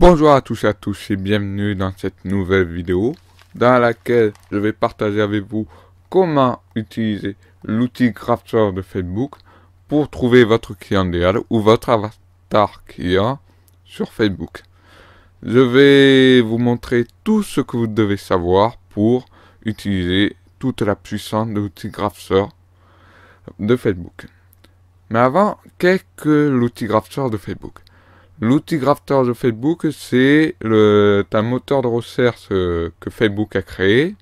Bonjour à tous et à tous et bienvenue dans cette nouvelle vidéo dans laquelle je vais partager avec vous comment utiliser l'outil Crafter de Facebook pour trouver votre client idéal ou votre avatar client sur Facebook. Je vais vous montrer tout ce que vous devez savoir pour utiliser toute la puissance de l'outil Crafter de Facebook. Mais avant, qu'est-ce que l'outil Crafter de Facebook L'outil Grafter de Facebook, c'est un moteur de recherche euh, que Facebook a créé,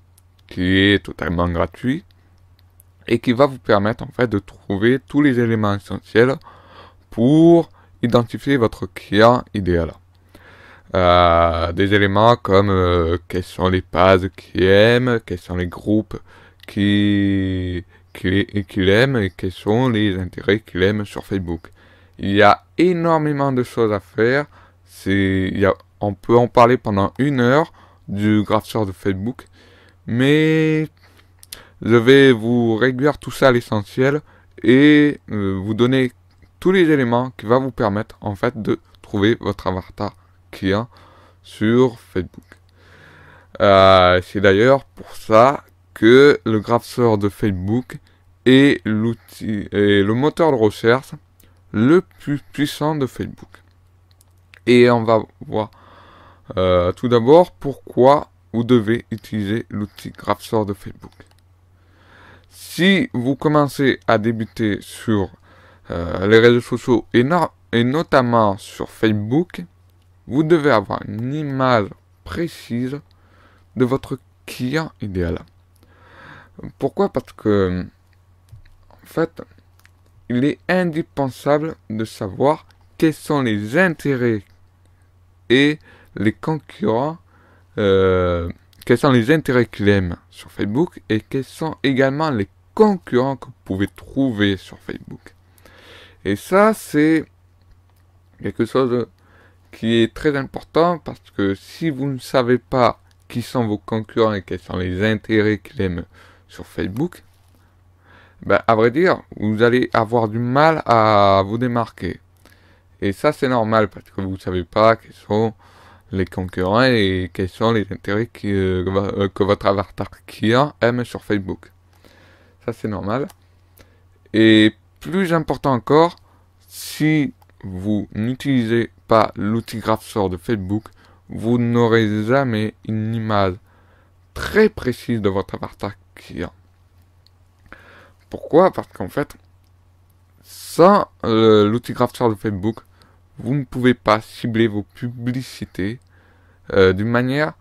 qui est totalement gratuit, et qui va vous permettre en fait de trouver tous les éléments essentiels pour identifier votre client idéal. Euh, des éléments comme quels euh, quelles sont les pages qu'il aime, quels sont les groupes qu'il aime et quels sont les intérêts qu'il aime sur Facebook. Il y a énormément de choses à faire. on peut en parler pendant une heure du grapheur de Facebook. Mais je vais vous réduire tout ça à l'essentiel et euh, vous donner tous les éléments qui va vous permettre en fait de trouver votre avatar client sur Facebook. Euh, c'est d'ailleurs pour ça que le grapheur de Facebook est l'outil et le moteur de recherche le plus puissant de Facebook. Et on va voir euh, tout d'abord pourquoi vous devez utiliser l'outil GraphSort de Facebook. Si vous commencez à débuter sur euh, les réseaux sociaux et notamment sur Facebook, vous devez avoir une image précise de votre client idéal. Pourquoi Parce que, en fait, il est indispensable de savoir quels sont les intérêts et les concurrents, euh, quels sont les intérêts qu'il aime sur Facebook et quels sont également les concurrents que vous pouvez trouver sur Facebook. Et ça, c'est quelque chose qui est très important parce que si vous ne savez pas qui sont vos concurrents et quels sont les intérêts qu'il aime sur Facebook, ben, à vrai dire, vous allez avoir du mal à vous démarquer. Et ça, c'est normal parce que vous ne savez pas quels sont les concurrents et quels sont les intérêts euh, euh, que votre avatar client aime sur Facebook. Ça, c'est normal. Et plus important encore, si vous n'utilisez pas l'outil GraphSort de Facebook, vous n'aurez jamais une image très précise de votre avatar client. Pourquoi Parce qu'en fait, sans l'outil grafteur de Facebook, vous ne pouvez pas cibler vos publicités euh, d'une manière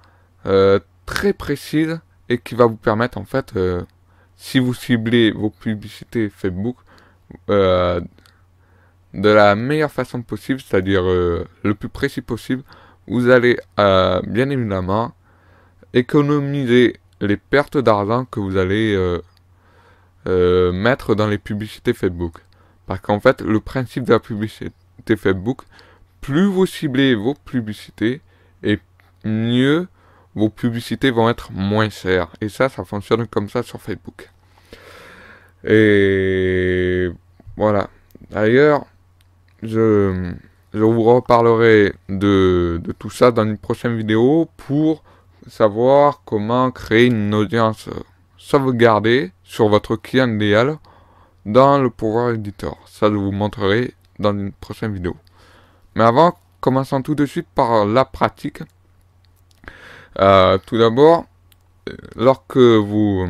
euh, très précise et qui va vous permettre en fait, euh, si vous ciblez vos publicités Facebook de la meilleure façon possible, c'est-à-dire le plus précis possible, vous allez bien évidemment économiser les pertes d'argent que vous allez euh, mettre dans les publicités Facebook. Parce qu'en fait, le principe de la publicité Facebook, plus vous ciblez vos publicités, et mieux vos publicités vont être moins chères. Et ça, ça fonctionne comme ça sur Facebook. Et voilà. D'ailleurs, je, vous reparlerai de, de, tout ça dans une prochaine vidéo pour savoir comment créer une audience sauvegarder sur votre client idéal dans le pouvoir éditeur Ça, je vous montrerai dans une prochaine vidéo. Mais avant, commençons tout de suite par la pratique. Euh, tout d'abord, euh, lorsque vous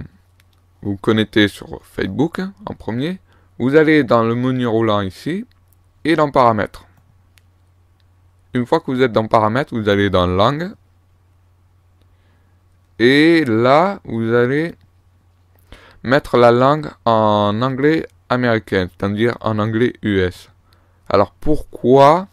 vous connectez sur Facebook en premier, vous allez dans le menu roulant ici et dans paramètres. Une fois que vous êtes dans paramètres, vous allez dans langue. Et là, vous allez mettre la langue en anglais américain, c'est-à-dire en anglais US. Alors pourquoi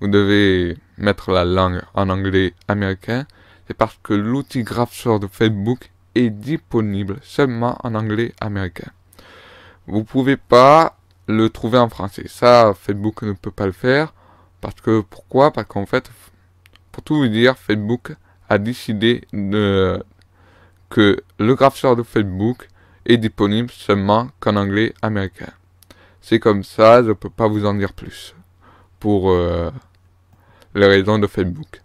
vous devez mettre la langue en anglais américain C'est parce que l'outil graphsort de Facebook est disponible seulement en anglais américain. Vous pouvez pas le trouver en français. Ça, Facebook ne peut pas le faire. Parce que pourquoi Parce qu'en fait, pour tout vous dire, Facebook a décidé de, que le grapheur de Facebook est disponible seulement qu'en anglais américain. C'est comme ça, je ne peux pas vous en dire plus. Pour euh, les raisons de Facebook.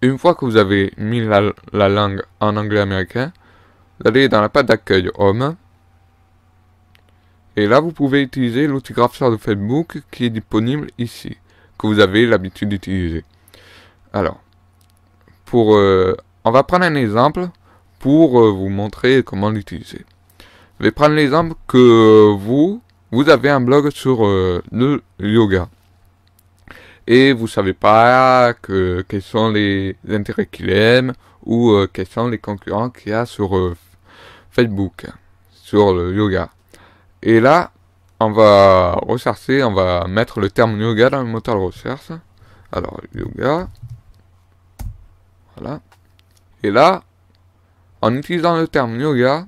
Une fois que vous avez mis la, langue en anglais américain, vous allez dans la page d'accueil Home. Et là, vous pouvez utiliser l'outil grapheur de Facebook qui est disponible ici, que vous avez l'habitude d'utiliser. Alors, pour, euh, on va prendre un exemple pour euh, vous montrer comment l'utiliser. Je vais prendre l'exemple que vous, vous avez un blog sur euh, le yoga. Et vous savez pas que, quels sont les intérêts qu'il aime ou euh, quels sont les concurrents qu'il y a sur Facebook, sur le yoga. Et là, on va rechercher, on va mettre le terme yoga dans le moteur de recherche. Alors, yoga. Voilà. Et là, en utilisant le terme yoga,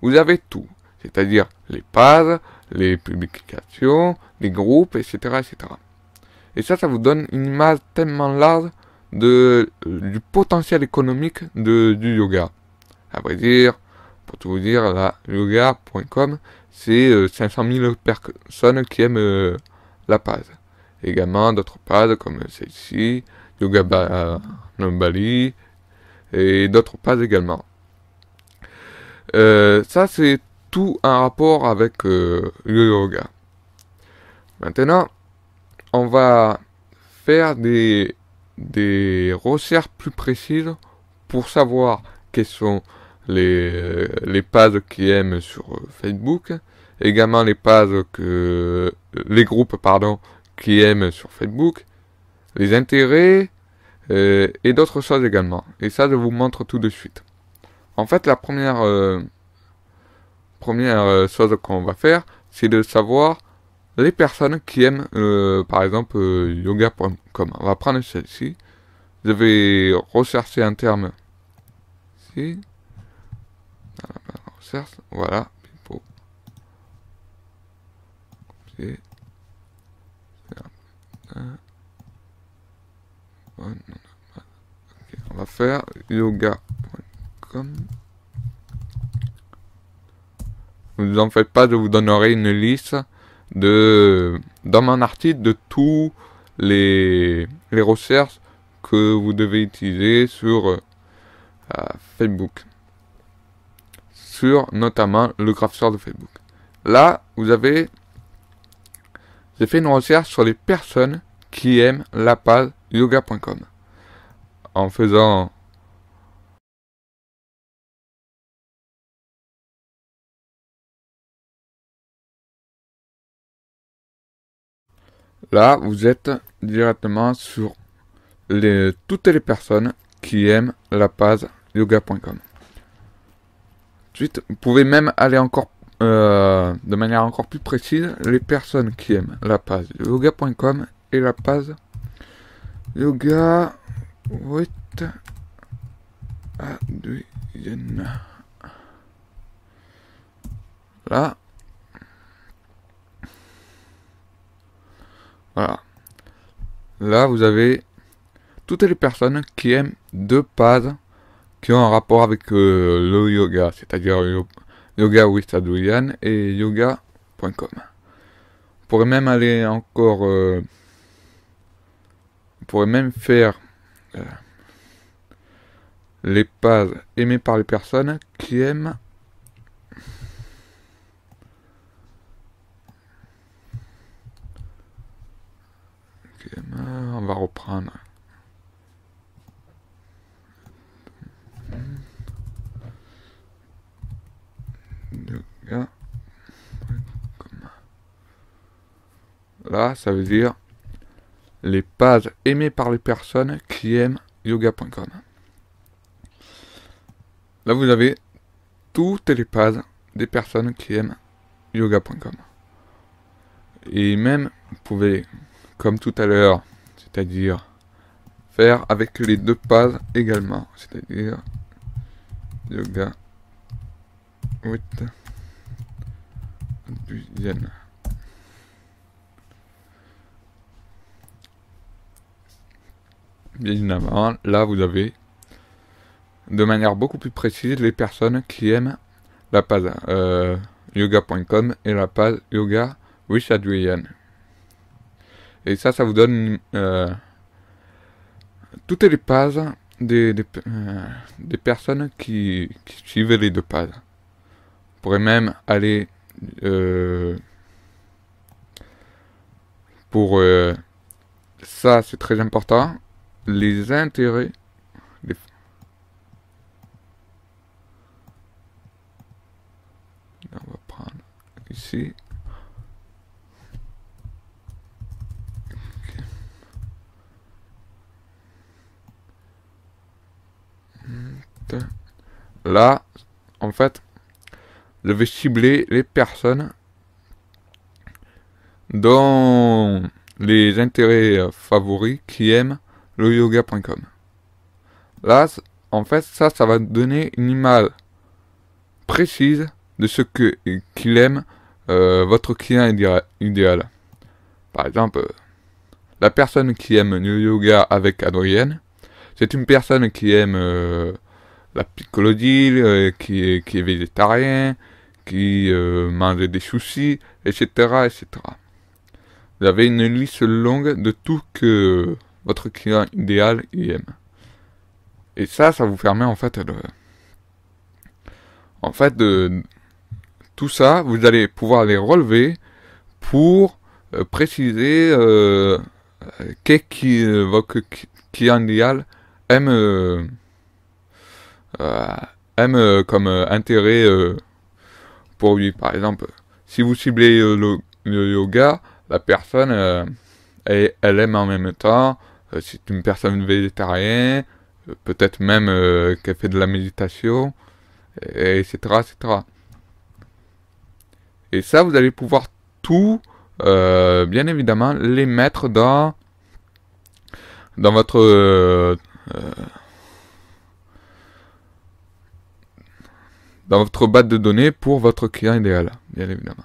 vous avez tout, c'est-à-dire les pages, les publications, les groupes, etc., etc. Et ça, ça vous donne une image tellement large de, euh, du potentiel économique du yoga. À vrai dire, pour tout vous dire, la yoga.com, c'est 500 euh, 000 personnes qui aiment euh, la page. Également d'autres pages comme celle-ci, Yoga Bali, et d'autres pages également. Euh, ça, c'est tout un rapport avec euh, le yoga. Maintenant, on va faire des, des recherches plus précises pour savoir quels sont les, les pages qui aiment sur Facebook, également les pages que les groupes pardon qui aiment sur Facebook, les intérêts euh, et d'autres choses également. Et ça je vous montre tout de suite. En fait, la première, euh, première euh, chose qu'on va faire, c'est de savoir les personnes qui aiment, euh, par exemple, yoga.com. On va prendre celle-ci. Je vais rechercher un terme. Si. Voilà. On va faire yoga vous en faites pas, je vous donnerai une liste de... Dans mon article, de tous les, les recherches que vous devez utiliser sur euh, Facebook. Sur notamment le grapheur de Facebook. Là, vous avez... J'ai fait une recherche sur les personnes qui aiment la page yoga.com en faisant Là, vous êtes directement sur toutes les personnes qui aiment la page yoga.com. Ensuite, vous pouvez même aller encore euh, de manière encore plus précise les personnes qui aiment la page yoga.com et la page yoga Là, Voilà. Là, vous avez toutes les personnes qui aiment deux pads qui ont un rapport avec euh, le yoga, c'est-à-dire yo Yoga et yoga.com. On pourrait même aller encore. Euh, on pourrait même faire euh, les pages aimées par les personnes qui aiment on va reprendre. Là, ça veut dire les pages aimées par les personnes qui aiment yoga.com. Là, vous avez toutes les pages des personnes qui aiment yoga.com. Et même, vous pouvez comme tout à l'heure, c'est-à-dire faire avec les deux pages également, c'est-à-dire yoga with Bien évidemment, là vous avez de manière beaucoup plus précise les personnes qui aiment la page euh, yoga.com et la page yoga with et ça, ça vous donne euh, toutes les pages euh, des, personnes qui, suivent les deux pages. Vous pourrez même aller euh, pour ça, c'est très important. Les intérêts. on va prendre ici. Là, en fait, je vais cibler les personnes dont les intérêts favoris qui aiment le yoga.com. Là, en fait, ça, ça va donner une image précise de ce que qu'il aime euh, votre client idéal. Par exemple, la personne qui aime le yoga avec Adrienne, c'est une personne qui aime euh, la picolodile, euh, qui, est, végétarien, qui euh, mange des soucis, etc., etc. Vous avez une liste longue de tout que votre client idéal y aime. Et ça, ça vous permet en fait de... En fait, de... Tout ça, vous allez pouvoir les relever pour euh, préciser qu'est-ce que votre client idéal aime euh, M euh, comme euh, intérêt pour lui. Par exemple, si vous ciblez le, yoga, la personne, elle, elle, aime en même temps, c'est une personne végétarienne, peut-être même qu'elle fait de la méditation, et, etc., etc. Et ça, vous allez pouvoir tout, bien évidemment, les mettre dans, dans votre euh, dans votre base de données pour votre client idéal, bien évidemment.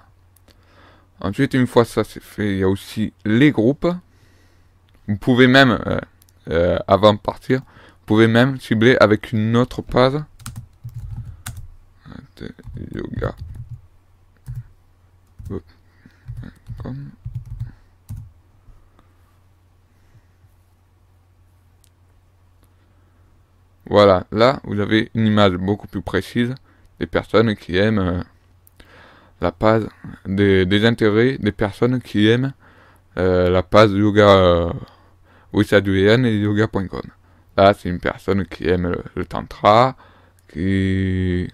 Ensuite, une fois ça c'est fait, il y a aussi les groupes. Vous pouvez même, euh, euh, avant de partir, vous pouvez même cibler avec une autre page yoga. Voilà, là vous avez une image beaucoup plus précise des personnes qui aiment euh, la page, des, intérêts des personnes qui aiment euh, la page yoga wissaduyen euh, et yoga.com. Là, c'est une personne qui aime le, tantra, qui,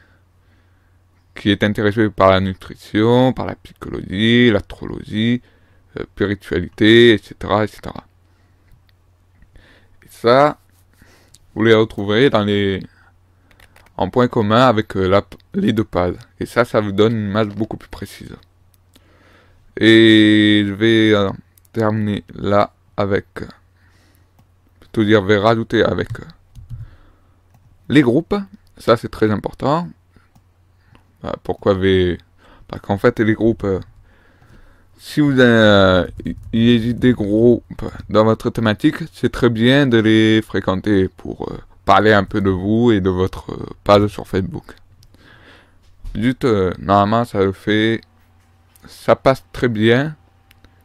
qui est intéressée par la nutrition, par la psychologie, l'astrologie, spiritualité, etc., etc. Et ça, vous les retrouverez dans les, en point commun avec euh, la, les deux pages. Et ça, ça vous donne une image beaucoup plus précise. Et je vais euh, terminer là avec, tout euh, dire, je vais rajouter avec les groupes. Ça, c'est très important. Bah, pourquoi vais... Parce qu'en fait, les groupes... si vous avez des groupes dans votre thématique, c'est très bien de les fréquenter pour parler un peu de vous et de votre page sur Facebook. Juste, euh, normalement, ça le fait. Ça passe très bien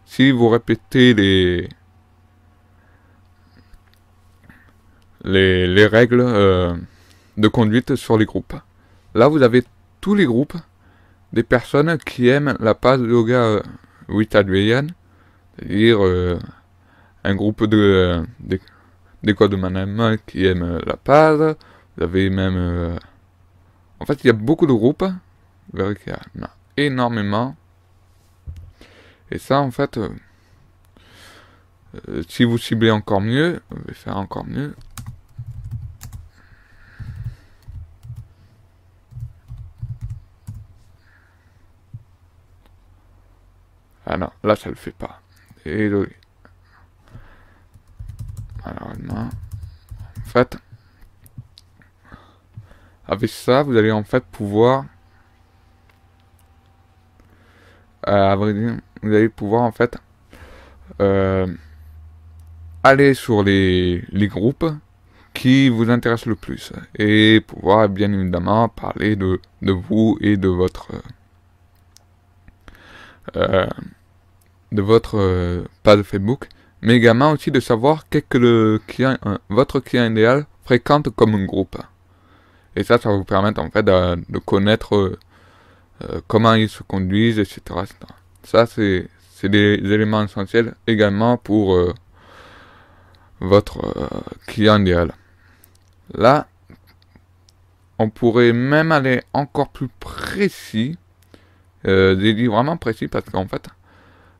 si vous répétez les. Les, règles euh, de conduite sur les groupes. Là, vous avez tous les groupes des personnes qui aiment la page yoga 8 euh, c'est-à-dire un groupe de des codes de mana qui aiment euh, la page Vous avez même. Euh, en fait, il y a beaucoup de groupes. Vous verrez qu'il y en a énormément. Et ça, en fait, euh, si vous ciblez encore mieux, je vais faire encore mieux. Ah non, là ça le fait pas. Et désolé. Alors maintenant En fait, avec ça, vous allez en fait pouvoir... Euh, vous allez pouvoir en fait euh, aller sur les, les groupes qui vous intéressent le plus et pouvoir bien évidemment parler de, vous et de votre euh, de votre page Facebook mais également aussi de savoir quel que le client, euh, votre client idéal fréquente comme groupe. Et ça, ça vous permet en fait de, de connaître euh, euh, comment ils se conduisent, etc. etc. Ça, c'est des éléments essentiels également pour votre client idéal. Là, on pourrait même aller encore plus précis, des dit vraiment précis, parce qu'en fait,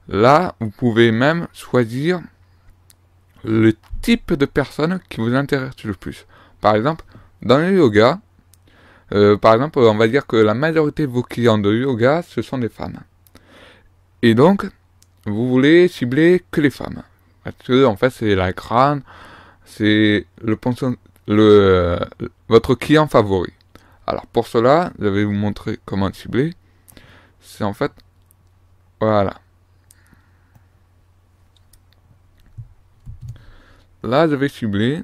Là, vous pouvez même choisir le type de personne qui vous intéresse le plus. Par exemple, dans le yoga, euh, par exemple, on va dire que la majorité de vos clients de yoga, ce sont des femmes. Et donc, vous voulez cibler que les femmes. Parce que, en fait, c'est la crâne, c'est le, le, euh, votre client favori. Alors, pour cela, je vais vous montrer comment cibler. C'est en fait, voilà. vais cibler,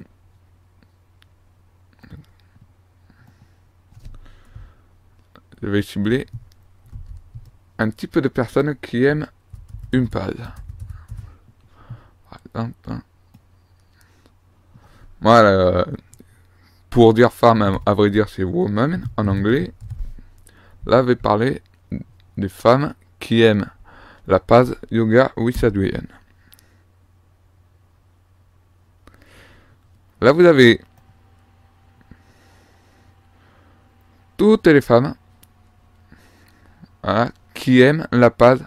je vais cibler un type de personne qui aime une page. Par voilà, hein. euh, pour dire femme, à vrai dire, c'est woman en anglais. Là, je vais parler des femmes qui aiment la page yoga Adrienne. Là, vous avez toutes les femmes qui aiment la page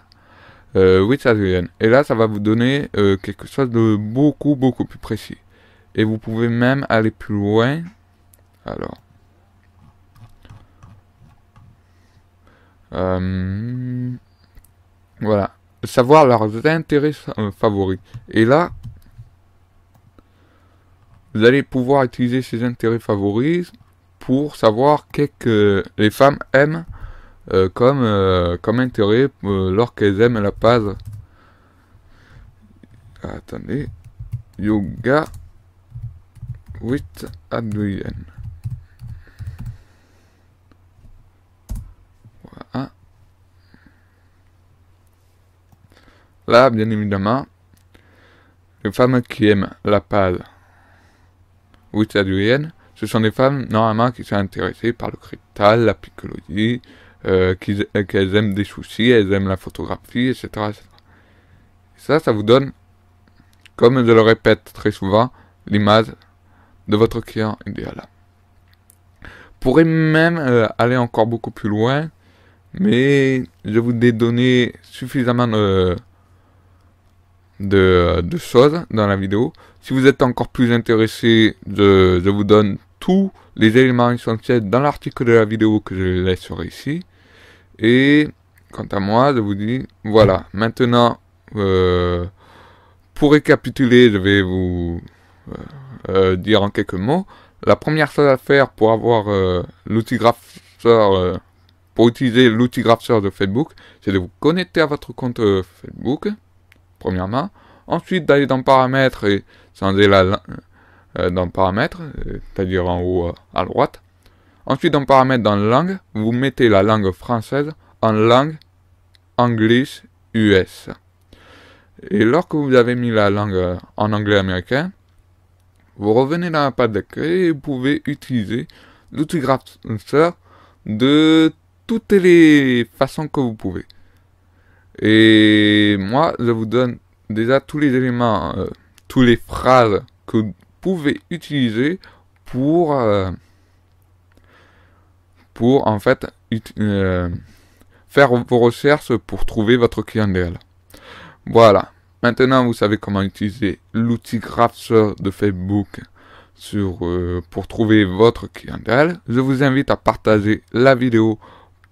euh, Et là, ça va vous donner euh, quelque chose de beaucoup, beaucoup plus précis. Et vous pouvez même aller plus loin. Alors. Euh, voilà. Savoir leurs intérêts euh, favoris. Et là, vous allez pouvoir utiliser ces intérêts favoris pour savoir quest que les femmes aiment euh, euh, comme, intérêt euh, lorsqu'elles aiment la pâle. Ah, attendez. Yoga with Adrienne. Voilà. Là, bien évidemment, les femmes qui aiment la pâle, ou italiennes, ce sont des femmes normalement qui sont intéressées par le cristal, la picologie, euh, euh, qu'elles aiment des soucis, elles aiment la photographie, etc., ça, ça vous donne, comme je le répète très souvent, l'image de votre client idéal. Pourrait même euh, aller encore beaucoup plus loin, mais je vous ai donné suffisamment de, de, choses dans la vidéo. Si vous êtes encore plus intéressé, je, vous donne tous les éléments essentiels dans l'article de la vidéo que je laisserai ici. Et quant à moi, je vous dis, voilà, maintenant, euh, pour récapituler, je vais vous euh, euh, dire en quelques mots. La première chose à faire pour avoir l'outil graffeur, pour utiliser l'outil grapheur de Facebook, c'est de vous connecter à votre compte Facebook premièrement. Ensuite, d'aller dans Paramètres et changer la, euh, dans Paramètres, euh, c'est-à-dire en haut euh, à droite. Ensuite, dans Paramètres dans Langue, vous mettez la langue française en langue anglaise US. Et lorsque vous avez mis la langue euh, en anglais américain, vous revenez dans la page d'accueil et vous pouvez utiliser l'outil grapheur de toutes les façons que vous pouvez. Et moi, je vous donne déjà tous les éléments, euh, tous toutes les phrases que vous pouvez utiliser pour, euh, pour en fait euh, faire vos recherches pour trouver votre clientèle. Voilà. Maintenant, vous savez comment utiliser l'outil Graphshare de Facebook sur, pour trouver votre clientèle. Je vous invite à partager la vidéo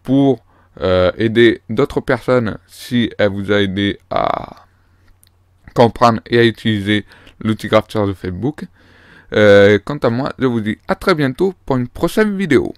pour euh, aider d'autres personnes si elle vous a aidé à comprendre et à utiliser l'outil graphique de Facebook. Euh, quant à moi, je vous dis à très bientôt pour une prochaine vidéo.